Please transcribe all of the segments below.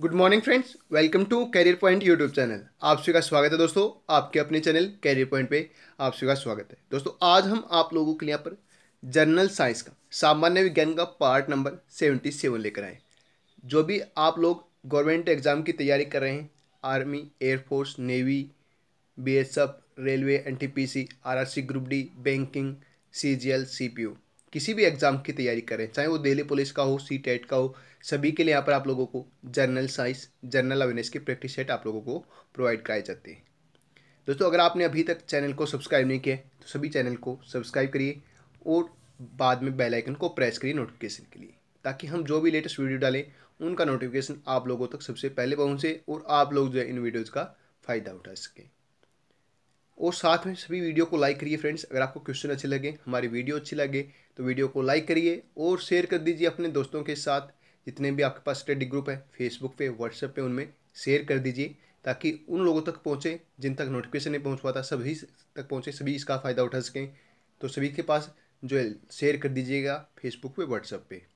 good morning friends welcome to career point YouTube channel आप सभी का स्वागत है दोस्तों आपके अपने चैनल कैरियर पॉइंट पे आप सभी का स्वागत है दोस्तों आज हम आप लोगों के लिए यहाँ पर जनरल साइंस का सामान्य विज्ञान का पार्ट नंबर सेवेंटी सेवन लेकर आए जो भी आप लोग गवर्नमेंट एग्जाम की तैयारी कर रहे हैं army air force navy B railway N T group D banking C G L C P किसी भी एग्ज़ाम की तैयारी करें चाहे वो दिल्ली पुलिस का हो सी टेट e का हो सभी के लिए यहाँ पर आप लोगों को जर्नल साइंस जर्नल अवेयरनेस की प्रैक्टिस सेट आप लोगों को प्रोवाइड कराई जाती है दोस्तों अगर आपने अभी तक चैनल को सब्सक्राइब नहीं किया तो सभी चैनल को सब्सक्राइब करिए और बाद में बेल आइकन को प्रेस करिए नोटिफिकेशन के लिए ताकि हम जो भी लेटेस्ट वीडियो डालें उनका नोटिफिकेशन आप लोगों तक सबसे पहले पहुंचे और आप लोग जो है इन वीडियोज़ का फ़ायदा उठा सकें और साथ में सभी वीडियो को लाइक करिए फ्रेंड्स अगर आपको क्वेश्चन अच्छे लगे हमारी वीडियो अच्छी लगे तो वीडियो को लाइक करिए और शेयर कर दीजिए अपने दोस्तों के साथ जितने भी आपके पास स्टडी ग्रुप है फेसबुक पे व्हाट्सएप पे उनमें शेयर कर दीजिए ताकि उन लोगों तक पहुँचे जिन तक नोटिफिकेशन नहीं पहुँच पाता सभी तक पहुँचे सभी इसका फ़ायदा उठा सकें तो सभी के पास जो है शेयर कर दीजिएगा फेसबुक पर व्हाट्सएप पर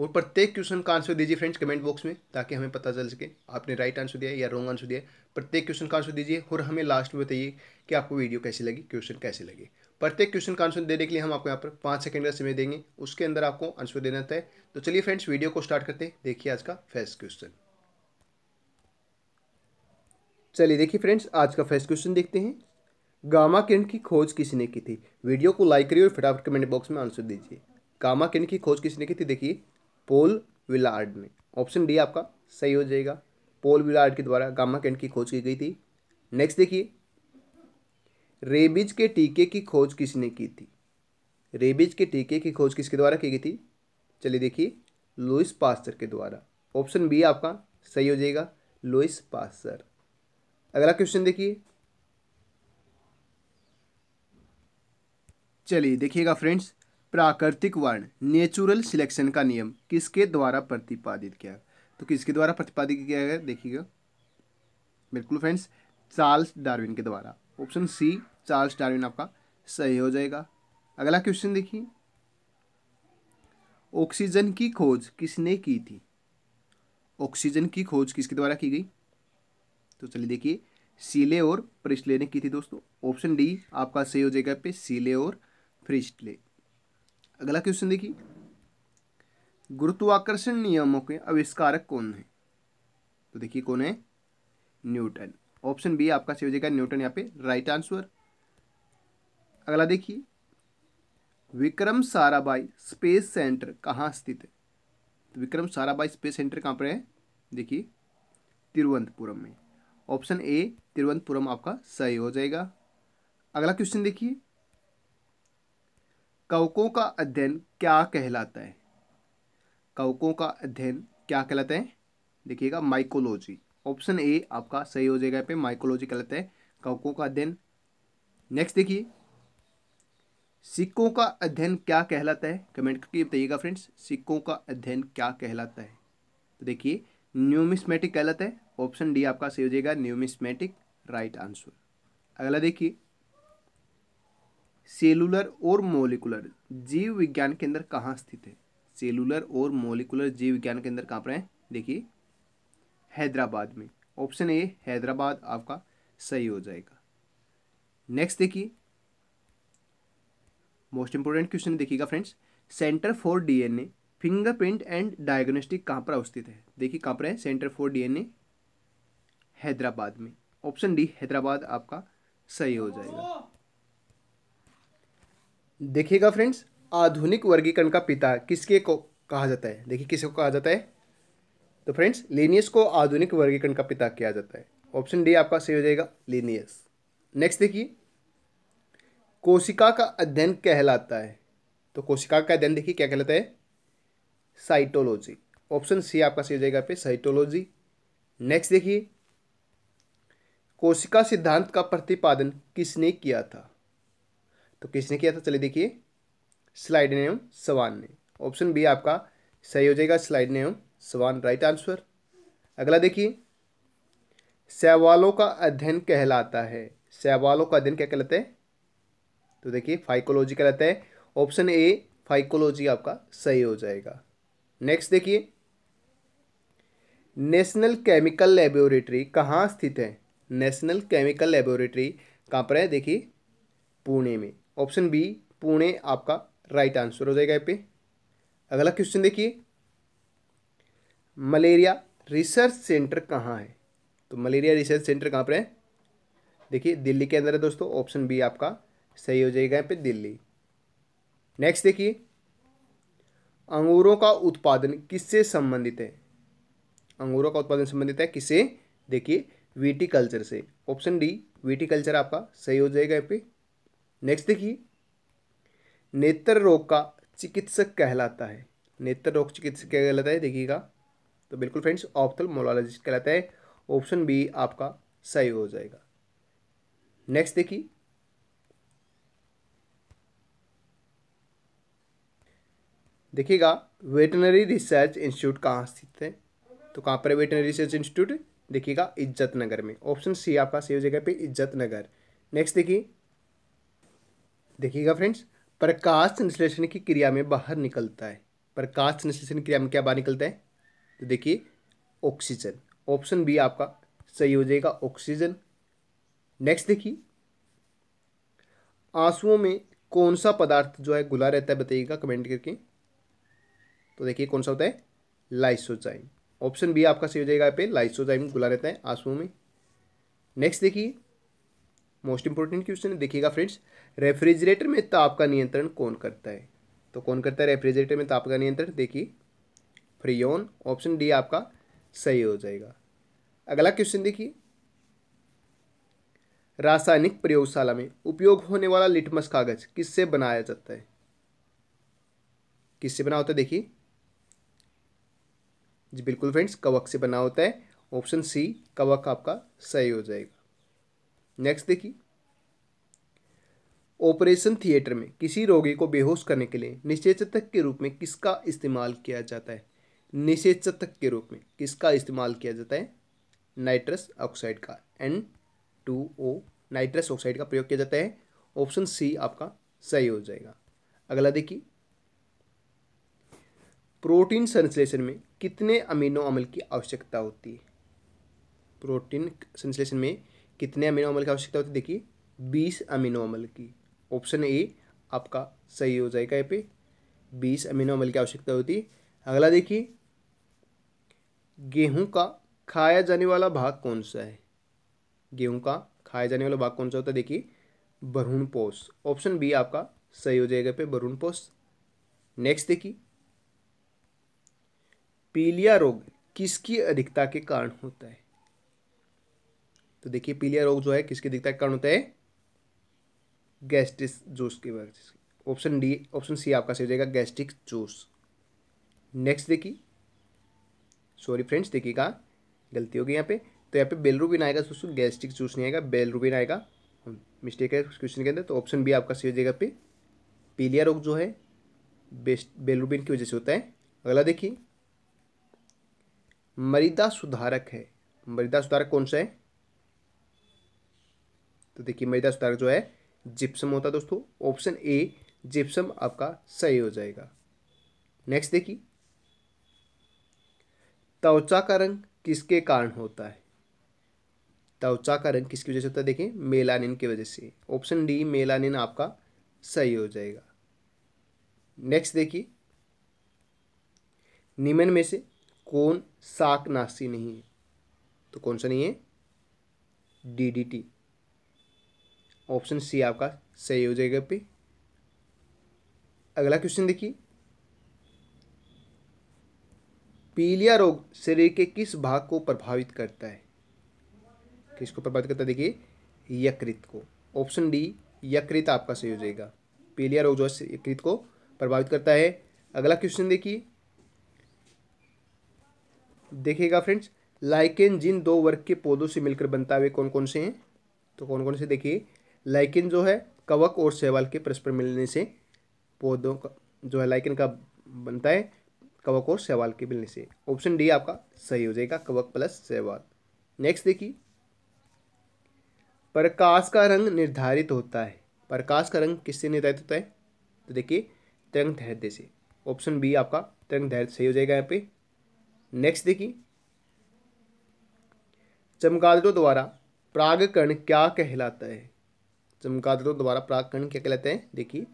और प्रत्येक क्वेश्चन का आंसर दीजिए फ्रेंड्स कमेंट बॉक्स में ताकि हमें पता चल सके आपने राइट आंसर दिया या रॉन्ग आंसर दिया प्रत्येक क्वेश्चन का आंसर दीजिए और हमें लास्ट में बताइए कि आपको वीडियो कैसी लगी क्वेश्चन कैसे लगे प्रत्येक क्वेश्चन का आंसर देने के लिए हम आपको यहाँ पर पाँच सेकंड का समय देंगे उसके अंदर आपको आंसर देना है तो चलिए फ्रेंड्स वीडियो को स्टार्ट करते हैं देखिए आज का फर्स्ट क्वेश्चन चलिए देखिए फ्रेंड्स आज का फर्स्ट क्वेश्चन देखते हैं गामा किरण की खोज किसने की थी वीडियो को लाइक करिए और फटाफट कमेंट बॉक्स में आंसर दीजिए गामा किरण की खोज किसने की थी देखिए पोल विलार्ड ने ऑप्शन डी आपका सही हो जाएगा पोल विलार्ड के द्वारा गामा कैंट की खोज की गई थी नेक्स्ट देखिए रेबीज के टीके की खोज किसने की थी रेबीज के टीके की खोज किसके द्वारा की गई थी चलिए देखिए लुइस पास्टर के द्वारा ऑप्शन बी आपका सही हो जाएगा लुइस पास्टर अगला क्वेश्चन देखिए चलिए देखिएगा फ्रेंड्स प्राकृतिक वर्ण नेचुरल सिलेक्शन का नियम किसके द्वारा प्रतिपादित किया तो किसके द्वारा प्रतिपादित किया गया देखिएगा बिल्कुल फ्रेंड्स चार्ल्स डार्विन के द्वारा ऑप्शन सी चार्ल्स डार्विन आपका सही हो जाएगा अगला क्वेश्चन देखिए ऑक्सीजन की खोज किसने की थी ऑक्सीजन की खोज किसके द्वारा की गई तो चलिए देखिए सीले और प्रिस्टले ने की थी दोस्तों ऑप्शन डी आपका सही हो जाएगा पे सीले और प्रिस्टले अगला क्वेश्चन देखिए गुरुत्वाकर्षण नियमों के आविष्कारक कौन है तो देखिए कौन है न्यूटन ऑप्शन बी आपका सही हो जाएगा न्यूटन यहाँ पे राइट आंसर अगला देखिए विक्रम साराबाई स्पेस सेंटर कहाँ स्थित है तो विक्रम साराबाई स्पेस सेंटर कहाँ पर है देखिए तिरुवनंतपुरम में ऑप्शन ए तिरुवनंतपुरम आपका सही हो जाएगा अगला क्वेश्चन देखिए कवकों का अध्ययन क्या कहलाता है कवकों का अध्ययन क्या कहलाता है देखिएगा माइकोलॉजी ऑप्शन ए आपका सही हो जाएगा पे माइकोलॉजी कहलाता है कवकों का अध्ययन नेक्स्ट देखिए सिक्कों का अध्ययन क्या कहलाता है कमेंट करके बताइएगा फ्रेंड्स सिक्कों का अध्ययन क्या कहलाता है तो देखिए न्यूमिस्मेटिक कहलाता है ऑप्शन डी आपका सही हो जाएगा न्यूमिस्मेटिक राइट आंसर अगला देखिए सेलुलर और मोलिकुलर जीव विज्ञान के अंदर कहाँ स्थित है सेलुलर और मोलिकुलर जीव विज्ञान के अंदर कहाँ पर है देखिए हैदराबाद में ऑप्शन ए हैदराबाद आपका सही हो जाएगा नेक्स्ट देखिए मोस्ट इंपोर्टेंट क्वेश्चन देखिएगा friends centre for DNA fingerprint and diagnostic कहाँ पर अवस्थित है देखिए कहाँ पर है सेंटर फॉर डीएनए हैदराबाद में ऑप्शन डी हैदराबाद आपका सही हो जाएगा देखिएगा फ्रेंड्स आधुनिक वर्गीकरण का पिता किसके को कहा जाता है देखिए किसको कहा जाता है तो फ्रेंड्स लेनियस को आधुनिक वर्गीकरण का पिता किया जाता है ऑप्शन डी आपका सही हो जाएगा लेनियस नेक्स्ट देखिए कोशिका का अध्ययन कहलाता है तो कोशिका का अध्ययन देखिए क्या कहलाता है साइटोलॉजी ऑप्शन सी आपका सही हो जाएगा पे साइटोलॉजी नेक्स्ट देखिए कोशिका सिद्धांत का प्रतिपादन किसने किया था तो किसने किया था चलिए देखिए स्लाइड नेम सवान ने ऑप्शन बी आपका सही हो जाएगा स्लाइड नेम सवान राइट आंसर अगला देखिए सवालों का अध्ययन कहलाता है सवालों का अध्ययन क्या कहलाता है तो देखिए फाइकोलॉजी कहलाता है ऑप्शन ए फाइकोलॉजी आपका सही हो जाएगा नेक्स्ट देखिए नेशनल केमिकल लेबोरेटरी कहाँ स्थित है नेशनल केमिकल लेबोरेटरी कहाँ पर है देखिए पुणे में ऑप्शन बी पुणे आपका राइट आंसर हो जाएगा पे अगला क्वेश्चन देखिए मलेरिया रिसर्च सेंटर कहाँ है तो मलेरिया रिसर्च सेंटर कहाँ पर है देखिए दिल्ली के अंदर है दोस्तों ऑप्शन बी आपका सही हो जाएगा यहाँ पे दिल्ली नेक्स्ट देखिए अंगूरों का उत्पादन किससे संबंधित है अंगूरों का उत्पादन संबंधित है किससे देखिए वीटी कल्चर से ऑप्शन डी वीटी कल्चर आपका सही हो जाएगा यहाँ पे नेक्स्ट देखिए नेत्र रोग का चिकित्सक कहलाता है नेत्र रोग चिकित्सक क्या कहलाता है देखिएगा तो बिल्कुल फ्रेंड्स ऑप्थलमोलॉजिस्ट कहलाता है ऑप्शन बी आपका सही हो जाएगा नेक्स्ट देखिए देखिएगा वेटनरी रिसर्च इंस्टीट्यूट कहाँ स्थित है तो कहाँ पर है वेटनरी रिसर्च इंस्टीट्यूट देखिएगा इज्जत नगर में ऑप्शन सी आपका सही हो जाएगा पे इज्जत नगर नेक्स्ट देखिए देखिएगा फ्रेंड्स प्रकाश संश्लेषण की क्रिया में बाहर निकलता है प्रकाश संश्लेषण क्रिया में क्या बाहर निकलता है तो देखिए ऑक्सीजन ऑप्शन बी आपका सही हो जाएगा ऑक्सीजन नेक्स्ट देखिए आंसुओं में कौन सा पदार्थ जो है गुला रहता है बताइएगा कमेंट करके तो देखिए कौन सा होता है लाइसोजाइम ऑप्शन बी आपका सही हो जाएगा यहाँ पे लाइसोजाइम गुला रहता है आंसुओं में नेक्स्ट देखिए मोस्ट इंपॉर्टेंट क्वेश्चन है देखिएगा फ्रेंड्स रेफ्रिजरेटर में ताप का नियंत्रण कौन करता है तो कौन करता है रेफ्रिजरेटर में ताप का नियंत्रण देखिए फ्रियोन ऑप्शन डी आपका सही हो जाएगा अगला क्वेश्चन देखिए रासायनिक प्रयोगशाला में उपयोग होने वाला लिटमस कागज किससे बनाया जाता है किससे बना होता है देखिए जी बिल्कुल फ्रेंड्स कवक से बना होता है ऑप्शन सी कवक आपका सही हो जाएगा नेक्स्ट देखिए ऑपरेशन थिएटर में किसी रोगी को बेहोश करने के लिए निषेचतक के रूप में किसका इस्तेमाल किया जाता है निषेचतक के रूप में किसका इस्तेमाल किया जाता है नाइट्रस ऑक्साइड का N two O nitrous oxide का प्रयोग किया जाता है ऑप्शन सी आपका सही हो जाएगा अगला देखिए प्रोटीन संश्लेषण में कितने अमीनो अम्ल की आवश्यकता होती है प्रोटीन संश्लेषण में कितने अमीनो अम्ल की आवश्यकता होती है देखिए बीस अमीनो अम्ल की ऑप्शन ए आपका सही हो जाएगा ये पे बीस अमीनो अम्ल की आवश्यकता होती है अगला देखिए गेहूं का खाया जाने वाला भाग कौन सा है गेहूं का खाया जाने वाला भाग कौन सा होता है देखिए भरून पोष ऑप्शन बी आपका सही हो जाएगा पे भरून पोष नेक्स्ट देखिए पीलिया रोग किसकी अधिकता के कारण होता है तो देखिए पीलिया रोग जो है किसके दिखता है कारण होता है गैस्ट्रिक जूस की वजह से ऑप्शन डी ऑप्शन सी आपका सही हो जाएगा गैस्ट्रिक जूस नेक्स्ट देखिए सॉरी फ्रेंड्स देखिएगा गलती होगी यहाँ पे तो यहाँ पे बेलरूबिन आएगा दोस्तों गैस्ट्रिक जूस नहीं आएगा बेलरूबिन आएगा मिस्टेक है क्वेश्चन के अंदर तो ऑप्शन बी आपका सही हो जाएगा पे पीलिया रोग जो है बेस्ट बेलरूबिन की वजह से होता है अगला देखिए मरिदा सुधारक है मरिदा सुधारक कौन सा है तो देखिए मैदा सुधारक जो है जिप्सम होता है दोस्तों ऑप्शन ए जिप्सम आपका सही हो जाएगा नेक्स्ट देखिए त्वचा का रंग किसके कारण होता है त्वचा का रंग किसकी वजह से होता है देखें मेलानिन की वजह से ऑप्शन डी मेलानिन आपका सही हो जाएगा नेक्स्ट देखिए निम्न में से कौन शाकनाशी नहीं है तो कौन सा नहीं है डीडीटी ऑप्शन सी आपका सही हो जाएगा पे अगला क्वेश्चन देखिए पीलिया रोग शरीर के किस भाग को प्रभावित करता है किसको प्रभावित करता है देखिए यकृत को ऑप्शन डी यकृत आपका सही हो जाएगा पीलिया रोग जो है यकृत को प्रभावित करता है अगला क्वेश्चन देखिए देखिएगा फ्रेंड्स लाइकेन जिन दो वर्ग के पौधों से मिलकर बनता है वे कौन कौन से हैं तो कौन कौन से देखिए लाइकिन जो है कवक और शैवाल के परस्पर मिलने से पौधों का जो है लाइकिन का बनता है कवक और शैवाल के मिलने से ऑप्शन डी आपका सही हो जाएगा कवक प्लस शैवाल नेक्स्ट देखिए प्रकाश का रंग निर्धारित होता है प्रकाश का रंग किससे निर्धारित होता है तो देखिए तिरंग धैर्य से ऑप्शन बी आपका तिरंग धैर्य सही हो जाएगा यहाँ पे नेक्स्ट देखिए चमगादड़ों द्वारा परागकरण क्या कहलाता है चमका दे तो दोबारा क्या कहलाते हैं देखिए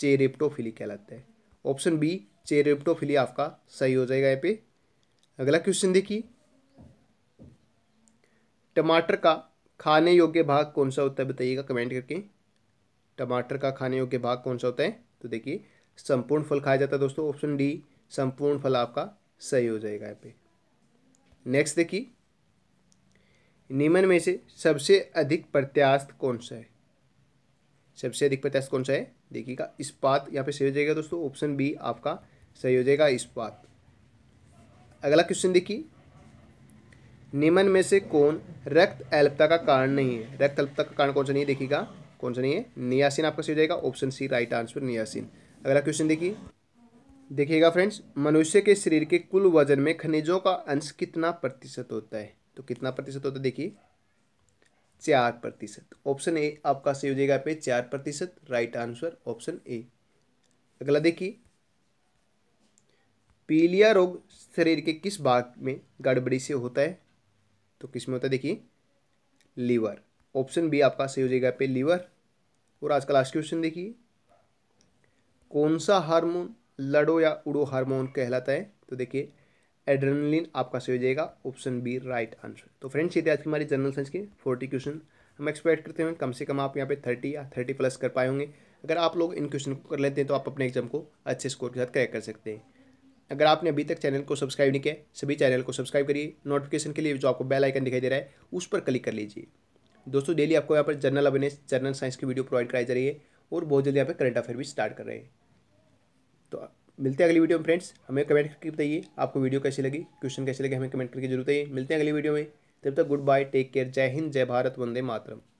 चेरेप्टोफिली कहलाते हैं ऑप्शन बी चेरेप्टोफिली आपका सही हो जाएगा यहाँ पे अगला क्वेश्चन देखिए टमाटर का खाने योग्य भाग कौन सा होता है बताइएगा कमेंट करके टमाटर का खाने योग्य भाग कौन सा होता है तो देखिए संपूर्ण फल खाया जाता है दोस्तों ऑप्शन डी संपूर्ण फल आपका सही हो जाएगा यहाँ पे नेक्स्ट देखिए निम्न में से सबसे अधिक प्रत्यास्थ कौन सा है सबसे अधिक प्रत्यास्थ कौन सा है देखिएगा इस्पात यहाँ पे सही हो जाएगा दोस्तों ऑप्शन बी आपका सही हो जाएगा इस्पात अगला क्वेश्चन देखिए निमन में से कौन रक्त अल्पता का कारण नहीं है रक्त अल्पता का कारण कौन सा नहीं है देखिएगा कौन सा नहीं है नियासिन आपका सही हो जाएगा option C right answer niacin अगला क्वेश्चन देखिए देखिएगा फ्रेंड्स मनुष्य के शरीर के कुल वजन में खनिजों का अंश कितना प्रतिशत होता है तो कितना प्रतिशत होता है देखिए चार प्रतिशत ऑप्शन ए आपका सही हो जाएगा पे चार प्रतिशत राइट आंसर ऑप्शन ए अगला देखिए पीलिया रोग शरीर के किस भाग में गड़बड़ी से होता है तो किस में होता है देखिए लीवर ऑप्शन बी आपका सही हो जाएगा पे लीवर और आज का लास्ट क्वेश्चन देखिए कौन सा हार्मोन लड़ो या उड़ो हार्मोन कहलाता है तो देखिए एड्रेनलिन आपका सही हो जाएगा ऑप्शन बी राइट आंसर तो फ्रेंड्स ये थे आज की हमारी जनरल साइंस की फोर्टी क्वेश्चन हम एक्सपेक्ट करते हैं कम से कम आप यहाँ पे थर्टी या थर्टी प्लस कर पाए होंगे अगर आप लोग इन क्वेश्चन को कर लेते हैं तो आप अपने एग्जाम को अच्छे स्कोर के साथ क्रैक कर सकते हैं अगर आपने अभी तक चैनल को सब्सक्राइब नहीं किया सभी चैनल को सब्सक्राइब करिए नोटिफिकेशन के लिए जो आपको बेल आइकन दिखाई दे रहा है उस पर क्लिक कर लीजिए दोस्तों डेली आपको यहाँ पर जनरल अवेयरनेस जनरल साइंस की वीडियो प्रोवाइड कराई जा रही है और बहुत जल्दी यहाँ पर करंट अफेयर भी स्टार्ट कर रहे हैं तो मिलते हैं अगली वीडियो में फ्रेंड्स हमें कमेंट करके बताइए आपको वीडियो कैसी लगी क्वेश्चन कैसे लगे हमें कमेंट करके जरूर बताइए मिलते हैं अगली वीडियो में तब तक गुड बाय टेक केयर जय हिंद जय भारत वंदे मातरम